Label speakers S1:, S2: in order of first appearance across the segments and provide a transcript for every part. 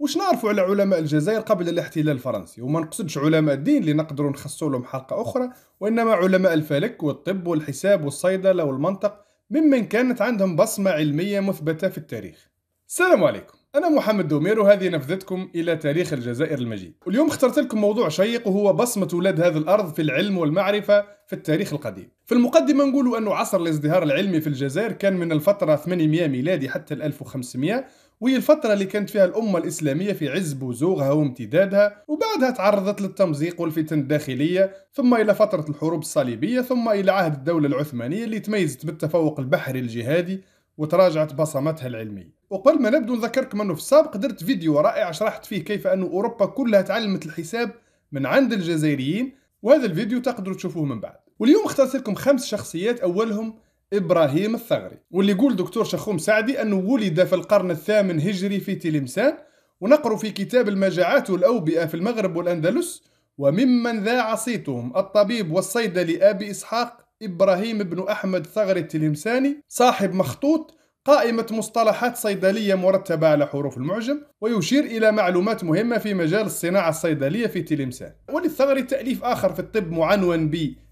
S1: واش نعرفوا على علماء الجزائر قبل الاحتلال الفرنسي وما نقصدش علماء الدين اللي نقدروا نخصوا لهم حلقه اخرى وانما علماء الفلك والطب والحساب والصيدله والمنطق ممن كانت عندهم بصمه علميه مثبته في التاريخ السلام عليكم أنا محمد دومير وهذه نفذتكم إلى تاريخ الجزائر المجيد واليوم اخترت لكم موضوع شيق وهو بصمة ولاد هذه الأرض في العلم والمعرفة في التاريخ القديم في المقدمة نقول أنه عصر الازدهار العلمي في الجزائر كان من الفترة 800 ميلادي حتى 1500 وهي الفترة اللي كانت فيها الأمة الإسلامية في عز بزوغها وامتدادها وبعدها تعرضت للتمزيق والفتن الداخلية ثم إلى فترة الحروب الصليبية ثم إلى عهد الدولة العثمانية اللي تميزت بالتفوق البحري الجهادي وتراجعت بصمتها العلمية وقبل ما نبدو نذكركم أنه في السابق درت فيديو رائع شرحت فيه كيف أن أوروبا كلها تعلمت الحساب من عند الجزائريين وهذا الفيديو تقدروا تشوفوه من بعد واليوم اخترت لكم خمس شخصيات أولهم إبراهيم الثغري واللي يقول دكتور شخوم سعدي أنه ولد في القرن الثامن هجري في تلمسان ونقروا في كتاب المجاعات والأوبئة في المغرب والأندلس وممن ذاع صيتهم الطبيب والصيدلي أبي إسحاق إبراهيم بن أحمد ثغري التلمساني صاحب مخطوط قائمة مصطلحات صيدلية مرتبة على حروف المعجم ويشير إلى معلومات مهمة في مجال الصناعة الصيدلية في تلمسان وللثغري تأليف آخر في الطب معنون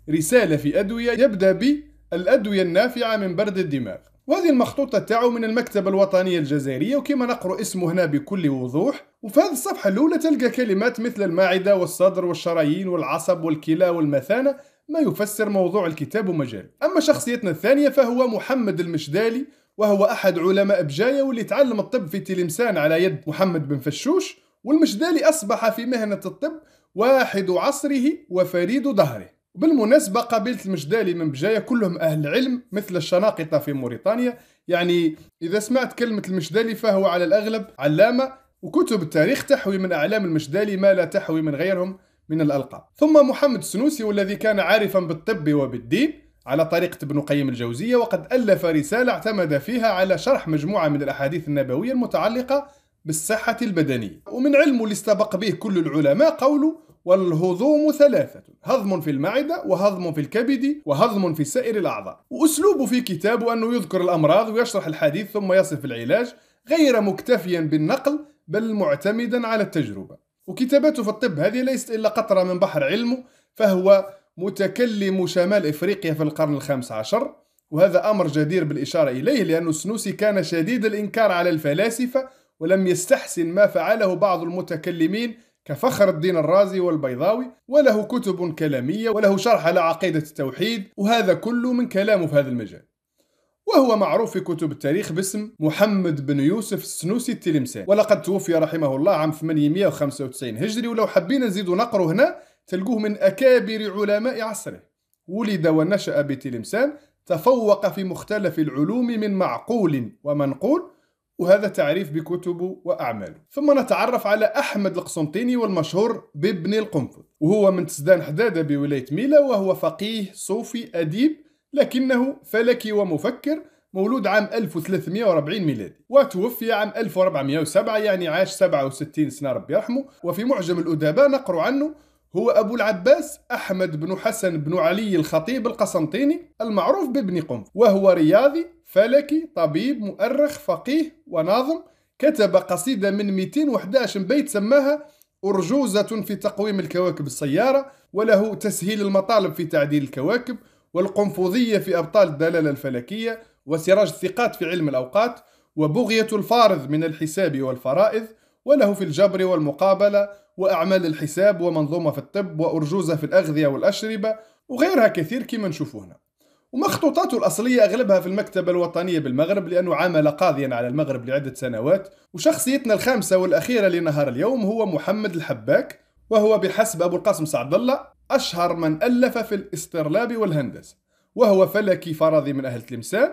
S1: برسالة في أدوية يبدأ بالأدوية الأدوية النافعة من برد الدماغ وهذه المخطوطة تاعو من المكتبة الوطنية الجزائرية وكما نقرأ اسمه هنا بكل وضوح وفي هذه الصفحة الأولى تلقى كلمات مثل المعدة والصدر والشرايين والعصب والكلى والمثانة ما يفسر موضوع الكتاب ومجال أما شخصيتنا الثانية فهو محمد المشدالي وهو أحد علماء بجاية واللي تعلم الطب في تلمسان على يد محمد بن فشوش والمشدالي أصبح في مهنة الطب واحد عصره وفريد ظهره بالمناسبة قبيلة المجدالي من بجاية كلهم أهل علم مثل الشناقطة في موريتانيا يعني إذا سمعت كلمة المجدالي فهو على الأغلب علامة وكتب التاريخ تحوي من أعلام المجدالي ما لا تحوي من غيرهم من الألقاب ثم محمد السنوسي والذي كان عارفا بالطب وبالدين على طريقة ابن قيم الجوزية وقد ألف رسالة اعتمد فيها على شرح مجموعة من الأحاديث النبوية المتعلقة بالصحة البدنية ومن علمه اللي استبق به كل العلماء قوله والهضوم ثلاثة هضم في المعدة وهضم في الكبد وهضم في سائر الأعضاء وأسلوبه في كتابه أنه يذكر الأمراض ويشرح الحديث ثم يصف العلاج غير مكتفيا بالنقل بل معتمدا على التجربة وكتاباته في الطب هذه ليست إلا قطرة من بحر علمه فهو متكلم شمال إفريقيا في القرن الخامس عشر وهذا أمر جدير بالإشارة إليه لأن السنوسي كان شديد الإنكار على الفلاسفة ولم يستحسن ما فعله بعض المتكلمين كفخر الدين الرازي والبيضاوي وله كتب كلامية وله شرح على عقيدة التوحيد وهذا كله من كلامه في هذا المجال وهو معروف في كتب التاريخ باسم محمد بن يوسف السنوسي التلمساني ولقد توفي رحمه الله عام 895 هجري ولو حبينا نزيد نقره هنا تلقوه من أكابر علماء عصره ولد ونشأ بتلمسان تفوق في مختلف العلوم من معقول ومنقول وهذا تعريف بكتبه وأعماله ثم نتعرف على أحمد القسنطيني والمشهور بابن القنفذ وهو من تسدان حدادة بولاية ميلا وهو فقيه صوفي أديب لكنه فلكي ومفكر مولود عام 1340 ميلادي وتوفي عام 1407 يعني عاش 67 سنة ربي يرحمه وفي معجم الأدباء نقر عنه هو أبو العباس أحمد بن حسن بن علي الخطيب القسنطيني المعروف بابن قنف وهو رياضي فلكي طبيب مؤرخ فقيه وناظم كتب قصيدة من 211 بيت سماها أرجوزة في تقويم الكواكب السيارة وله تسهيل المطالب في تعديل الكواكب والقنفوذية في أبطال الدلالة الفلكية وسراج الثقات في علم الأوقات وبغية الفارض من الحساب والفرائض وله في الجبر والمقابلة وأعمال الحساب ومنظومة في الطب وأرجوزة في الأغذية والأشربة وغيرها كثير كما نشوفوا هنا ومخطوطاته الأصلية أغلبها في المكتبة الوطنية بالمغرب لأنه عمل قاضيا على المغرب لعدة سنوات وشخصيتنا الخامسة والأخيرة لنهار اليوم هو محمد الحباك وهو بحسب أبو القاسم سعد الله أشهر من ألف في الاسترلاب والهندسة وهو فلكي فرضي من أهل تلمسان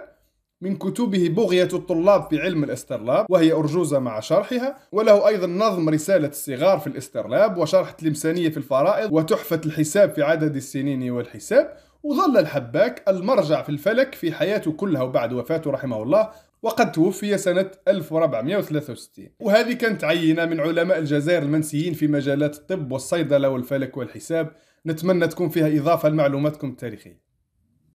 S1: من كتبه بغية الطلاب في علم الاسترلاب وهي أرجوزة مع شرحها وله أيضا نظم رسالة الصغار في الاسترلاب وشرح تلمسانية في الفرائض وتحفة الحساب في عدد السنين والحساب وظل الحباك المرجع في الفلك في حياته كلها وبعد وفاته رحمه الله وقد توفي سنة 1463 وهذه كانت عينة من علماء الجزائر المنسيين في مجالات الطب والصيدلة والفلك والحساب نتمنى تكون فيها إضافة لمعلوماتكم التاريخية